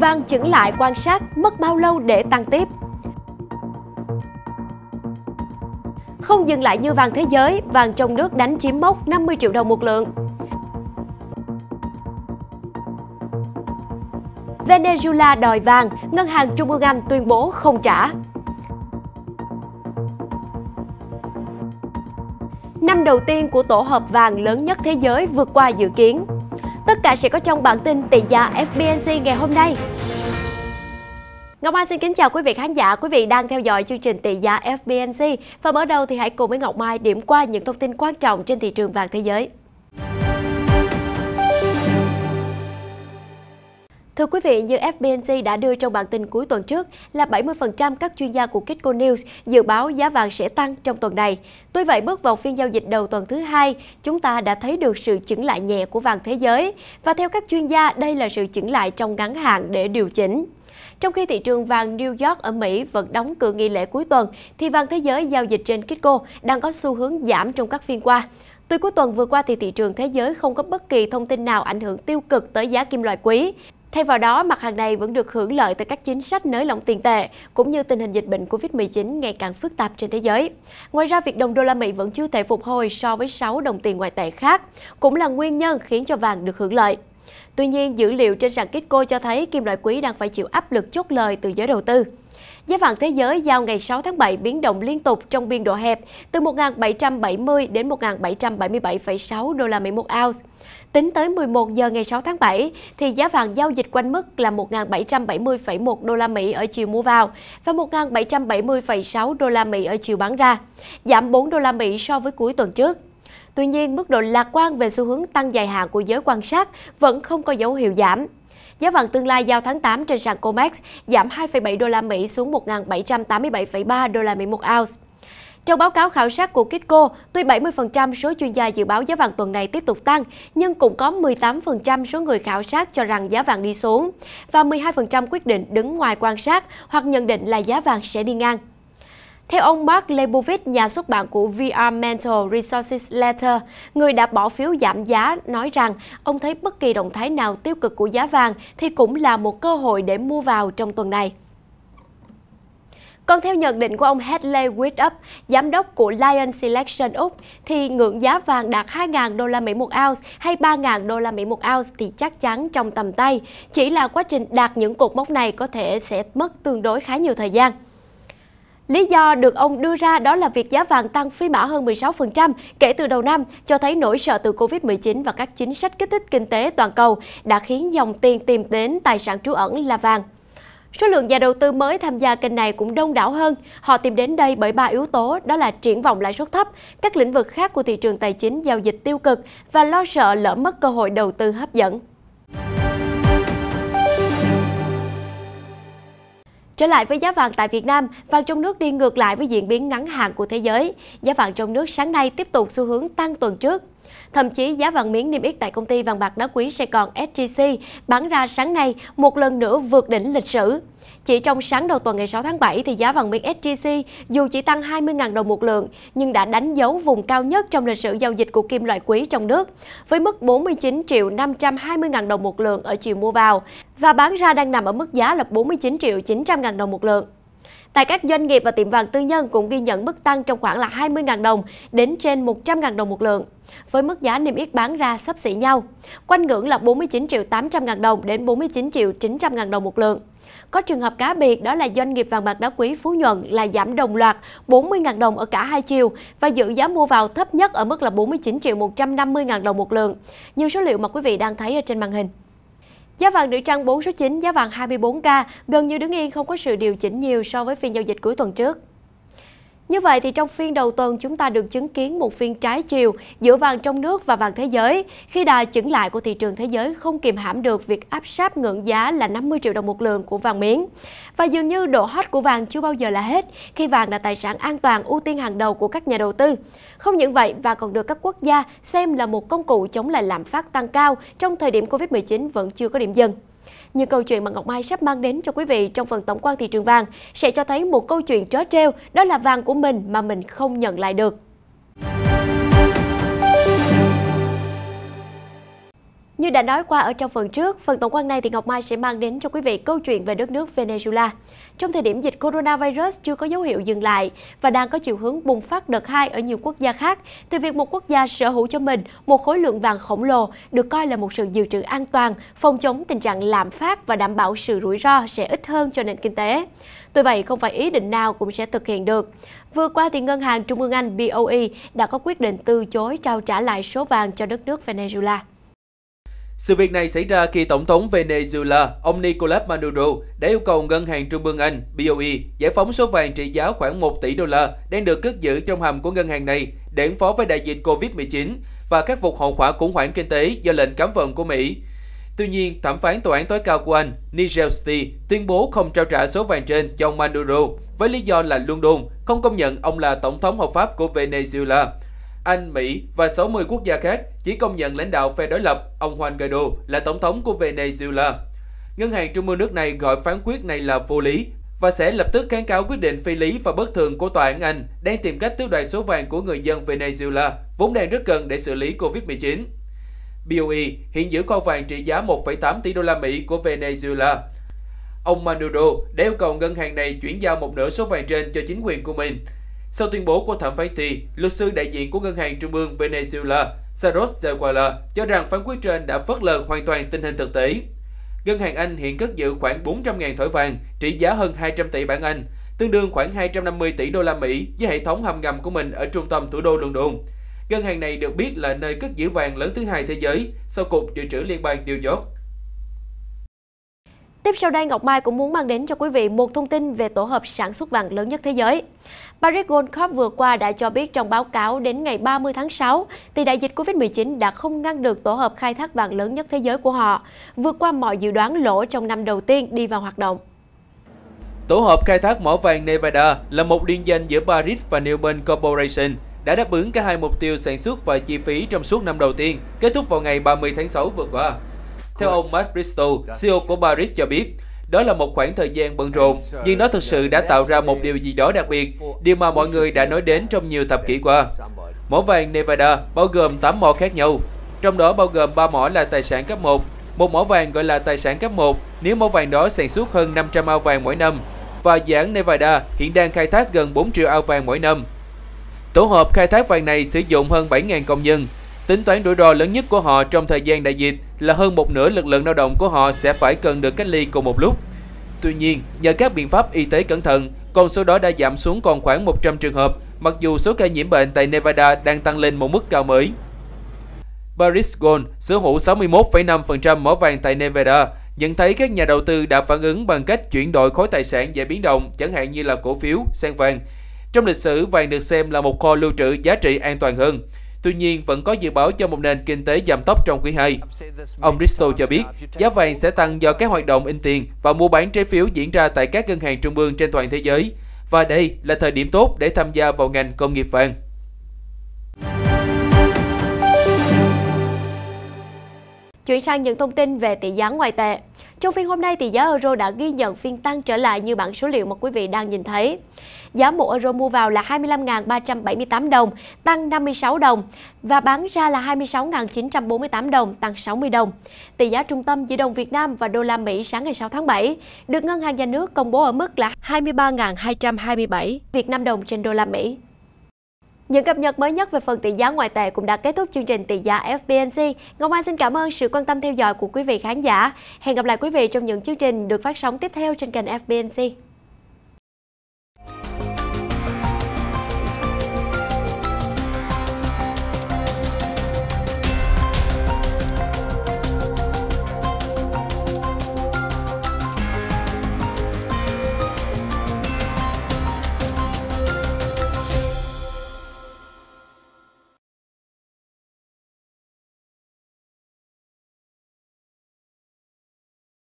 vàng chững lại quan sát mất bao lâu để tăng tiếp. Không dừng lại như vàng thế giới, vàng trong nước đánh chiếm mốc 50 triệu đồng một lượng. Venezuela đòi vàng, ngân hàng Trung ương Anh tuyên bố không trả. Năm đầu tiên của tổ hợp vàng lớn nhất thế giới vượt qua dự kiến. Tất cả sẽ có trong bản tin tỷ giá FBNC ngày hôm nay. Ngọc Mai xin kính chào quý vị khán giả, quý vị đang theo dõi chương trình tỷ giá FBNC. Và mở đầu thì hãy cùng với Ngọc Mai điểm qua những thông tin quan trọng trên thị trường vàng thế giới. Thưa quý vị, như FBNC đã đưa trong bản tin cuối tuần trước là 70% các chuyên gia của Kitco News dự báo giá vàng sẽ tăng trong tuần này. Tuy vậy, bước vào phiên giao dịch đầu tuần thứ hai, chúng ta đã thấy được sự chững lại nhẹ của vàng thế giới. Và theo các chuyên gia, đây là sự chững lại trong ngắn hạn để điều chỉnh. Trong khi thị trường vàng New York ở Mỹ vẫn đóng cửa nghỉ lễ cuối tuần, thì vàng thế giới giao dịch trên Kitco đang có xu hướng giảm trong các phiên qua. Tuy cuối tuần vừa qua thì thị trường thế giới không có bất kỳ thông tin nào ảnh hưởng tiêu cực tới giá kim loại quý, Thay vào đó, mặt hàng này vẫn được hưởng lợi từ các chính sách nới lỏng tiền tệ, cũng như tình hình dịch bệnh COVID-19 ngày càng phức tạp trên thế giới. Ngoài ra, việc đồng đô la Mỹ vẫn chưa thể phục hồi so với 6 đồng tiền ngoại tệ khác, cũng là nguyên nhân khiến cho vàng được hưởng lợi. Tuy nhiên, dữ liệu trên sàn Kitco cho thấy kim loại quý đang phải chịu áp lực chốt lời từ giới đầu tư. Giá vàng thế giới giao ngày 6 tháng 7 biến động liên tục trong biên độ hẹp từ 1.770 đến 1.777,6 đô la Mỹ một ounce. Tính tới 11 giờ ngày 6 tháng 7 thì giá vàng giao dịch quanh mức là 1.770,1 đô la Mỹ ở chiều mua vào và 1.770,6 đô la Mỹ ở chiều bán ra, giảm 4 đô la Mỹ so với cuối tuần trước. Tuy nhiên, mức độ lạc quan về xu hướng tăng dài hạn của giới quan sát vẫn không có dấu hiệu giảm. Giá vàng tương lai giao tháng 8 trên sàn COMEX giảm 2,7 đô la Mỹ xuống 1.787,3 đô la Mỹ một ounce. Trong báo cáo khảo sát của Kitco, tuy 70% số chuyên gia dự báo giá vàng tuần này tiếp tục tăng, nhưng cũng có 18% số người khảo sát cho rằng giá vàng đi xuống và 12% quyết định đứng ngoài quan sát hoặc nhận định là giá vàng sẽ đi ngang. Theo ông Mark Lebovitz, nhà xuất bản của VR Mental Resources Letter, người đã bỏ phiếu giảm giá, nói rằng ông thấy bất kỳ động thái nào tiêu cực của giá vàng thì cũng là một cơ hội để mua vào trong tuần này. Còn theo nhận định của ông Hedley Whitup, giám đốc của Lion Selection Úc, thì ngưỡng giá vàng đạt 2.000 đô la Mỹ một ounce hay 3.000 đô la Mỹ một ounce thì chắc chắn trong tầm tay. Chỉ là quá trình đạt những cột mốc này có thể sẽ mất tương đối khá nhiều thời gian. Lý do được ông đưa ra đó là việc giá vàng tăng phi mã hơn 16% kể từ đầu năm cho thấy nỗi sợ từ Covid-19 và các chính sách kích thích kinh tế toàn cầu đã khiến dòng tiền tìm đến tài sản trú ẩn là vàng. Số lượng nhà đầu tư mới tham gia kênh này cũng đông đảo hơn. Họ tìm đến đây bởi ba yếu tố đó là triển vọng lãi suất thấp, các lĩnh vực khác của thị trường tài chính giao dịch tiêu cực và lo sợ lỡ mất cơ hội đầu tư hấp dẫn. Trở lại với giá vàng tại Việt Nam, vàng trong nước đi ngược lại với diễn biến ngắn hạn của thế giới. Giá vàng trong nước sáng nay tiếp tục xu hướng tăng tuần trước. Thậm chí giá vàng miếng niêm yết tại công ty vàng bạc đá quý Sài Gòn SGC bán ra sáng nay một lần nữa vượt đỉnh lịch sử. Chỉ trong sáng đầu tuần ngày 6 tháng 7 thì giá vàng miếng sgc dù chỉ tăng 20.000 đồng một lượng nhưng đã đánh dấu vùng cao nhất trong lịch sử giao dịch của kim loại quý trong nước với mức 49 triệu 520 000 đồng một lượng ở chiều mua vào và bán ra đang nằm ở mức giá là 49 triệu 900 000 đồng một lượng. Tại các doanh nghiệp và tiệm vàng tư nhân cũng ghi nhận mức tăng trong khoảng là 20.000 đồng đến trên 100.000 đồng một lượng, với mức giá niêm yết bán ra sấp xỉ nhau, quanh ngưỡng là 49 triệu 800 ngàn đồng đến 49 triệu 900 ngàn đồng một lượng. Có trường hợp cá biệt đó là doanh nghiệp vàng bạc đá quý Phú Nhuận là giảm đồng loạt 40.000 đồng ở cả hai chiều và giữ giá mua vào thấp nhất ở mức là 49 triệu 150 ngàn đồng một lượng. Như số liệu mà quý vị đang thấy ở trên màn hình. Giá vàng nữ trang 4 số 9, giá vàng 24K gần như đứng yên không có sự điều chỉnh nhiều so với phiên giao dịch cuối tuần trước. Như vậy thì trong phiên đầu tuần chúng ta được chứng kiến một phiên trái chiều giữa vàng trong nước và vàng thế giới khi đà chững lại của thị trường thế giới không kiềm hãm được việc áp sát ngưỡng giá là 50 triệu đồng một lượng của vàng miếng. Và dường như độ hot của vàng chưa bao giờ là hết khi vàng là tài sản an toàn ưu tiên hàng đầu của các nhà đầu tư. Không những vậy, vàng còn được các quốc gia xem là một công cụ chống lại lạm phát tăng cao trong thời điểm Covid-19 vẫn chưa có điểm dừng. Những câu chuyện mà Ngọc Mai sắp mang đến cho quý vị trong phần tổng quan thị trường vàng sẽ cho thấy một câu chuyện trớ trêu đó là vàng của mình mà mình không nhận lại được. Như đã nói qua ở trong phần trước, phần tổng quan này thì Ngọc Mai sẽ mang đến cho quý vị câu chuyện về đất nước Venezuela. Trong thời điểm dịch coronavirus chưa có dấu hiệu dừng lại và đang có chiều hướng bùng phát đợt 2 ở nhiều quốc gia khác, thì việc một quốc gia sở hữu cho mình một khối lượng vàng khổng lồ được coi là một sự dự trữ an toàn, phòng chống tình trạng lạm phát và đảm bảo sự rủi ro sẽ ít hơn cho nền kinh tế. Tuy vậy, không phải ý định nào cũng sẽ thực hiện được. Vừa qua thì Ngân hàng Trung ương Anh BOE đã có quyết định từ chối trao trả lại số vàng cho đất nước Venezuela. Sự việc này xảy ra khi Tổng thống Venezuela, ông Nicolás Maduro, đã yêu cầu Ngân hàng Trung ương Anh, BOE, giải phóng số vàng trị giá khoảng 1 tỷ đô la đang được cất giữ trong hầm của ngân hàng này để ứng phó với đại dịch COVID-19 và khắc phục hậu quả khủng hoảng kinh tế do lệnh cấm vận của Mỹ. Tuy nhiên, thẩm phán tòa án tối cao của Anh, Nigel Stee, tuyên bố không trao trả số vàng trên cho ông Maduro với lý do là London không công nhận ông là tổng thống hợp pháp của Venezuela. Anh, Mỹ và 60 quốc gia khác chỉ công nhận lãnh đạo phe đối lập, ông Juan Guaido là tổng thống của Venezuela. Ngân hàng Trung ương nước này gọi phán quyết này là vô lý và sẽ lập tức kháng cáo quyết định phi lý và bất thường của Tòa án Anh đang tìm cách tước đoạt số vàng của người dân Venezuela, vốn đang rất cần để xử lý Covid-19. BOE hiện giữ kho vàng trị giá 1,8 tỷ đô la Mỹ của Venezuela. Ông Maduro đã yêu cầu ngân hàng này chuyển giao một nửa số vàng trên cho chính quyền của mình, sau tuyên bố của thẩm phán thì, luật sư đại diện của Ngân hàng Trung ương Venezuela Saros Zawala cho rằng phán quyết trên đã phớt lờ hoàn toàn tình hình thực tế. Ngân hàng Anh hiện cất giữ khoảng 400.000 thỏi vàng trị giá hơn 200 tỷ bảng Anh, tương đương khoảng 250 tỷ đô la Mỹ với hệ thống hầm ngầm của mình ở trung tâm thủ đô London. Ngân hàng này được biết là nơi cất giữ vàng lớn thứ hai thế giới sau cục dự trữ liên bang New York. Tiếp sau đây, Ngọc Mai cũng muốn mang đến cho quý vị một thông tin về tổ hợp sản xuất vàng lớn nhất thế giới. Paris Gold Cup vừa qua đã cho biết trong báo cáo đến ngày 30 tháng 6 thì đại dịch Covid-19 đã không ngăn được tổ hợp khai thác vàng lớn nhất thế giới của họ, vượt qua mọi dự đoán lỗ trong năm đầu tiên đi vào hoạt động. Tổ hợp khai thác mỏ vàng Nevada là một liên danh giữa Paris và Newmont Corporation, đã đáp ứng cả hai mục tiêu sản xuất và chi phí trong suốt năm đầu tiên, kết thúc vào ngày 30 tháng 6 vừa qua. Theo ông Mark Bristow, CEO của Barrick cho biết, đó là một khoảng thời gian bận rộn, nhưng nó thực sự đã tạo ra một điều gì đó đặc biệt, điều mà mọi người đã nói đến trong nhiều thập kỷ qua. Mỏ vàng Nevada bao gồm 8 mỏ khác nhau, trong đó bao gồm 3 mỏ là tài sản cấp 1, một mỏ vàng gọi là tài sản cấp 1 nếu mỏ vàng đó sản xuất hơn 500 ao vàng mỗi năm, và dự án Nevada hiện đang khai thác gần 4 triệu ao vàng mỗi năm. Tổ hợp khai thác vàng này sử dụng hơn 7.000 công nhân, Tính toán rủi ro lớn nhất của họ trong thời gian đại dịch là hơn một nửa lực lượng lao động của họ sẽ phải cần được cách ly cùng một lúc. Tuy nhiên, nhờ các biện pháp y tế cẩn thận, con số đó đã giảm xuống còn khoảng 100 trường hợp, mặc dù số ca nhiễm bệnh tại Nevada đang tăng lên một mức cao mới. Paris Gold, sở hữu 61,5% mỏ vàng tại Nevada, nhận thấy các nhà đầu tư đã phản ứng bằng cách chuyển đổi khối tài sản dễ biến động, chẳng hạn như là cổ phiếu, sang vàng. Trong lịch sử, vàng được xem là một kho lưu trữ giá trị an toàn hơn. Tuy nhiên, vẫn có dự báo cho một nền kinh tế giảm tốc trong quý 2. Ông Risto cho biết, giá vàng sẽ tăng do các hoạt động in tiền và mua bán trái phiếu diễn ra tại các ngân hàng trung ương trên toàn thế giới. Và đây là thời điểm tốt để tham gia vào ngành công nghiệp vàng. Chuyển sang những thông tin về tỷ giá ngoại tệ. Trong phiên hôm nay, tỷ giá euro đã ghi nhận phiên tăng trở lại như bảng số liệu mà quý vị đang nhìn thấy. Giá 1 euro mua vào là 25.378 đồng, tăng 56 đồng và bán ra là 26.948 đồng, tăng 60 đồng. Tỷ giá trung tâm giữa đồng Việt Nam và đô la Mỹ sáng ngày 6 tháng 7 được Ngân hàng Nhà nước công bố ở mức là 23.227 Việt Nam đồng trên đô la Mỹ. Những cập nhật mới nhất về phần tỷ giá ngoại tệ cũng đã kết thúc chương trình tỷ giá FBNC. Ngọc Mai xin cảm ơn sự quan tâm theo dõi của quý vị khán giả. Hẹn gặp lại quý vị trong những chương trình được phát sóng tiếp theo trên kênh FBNC.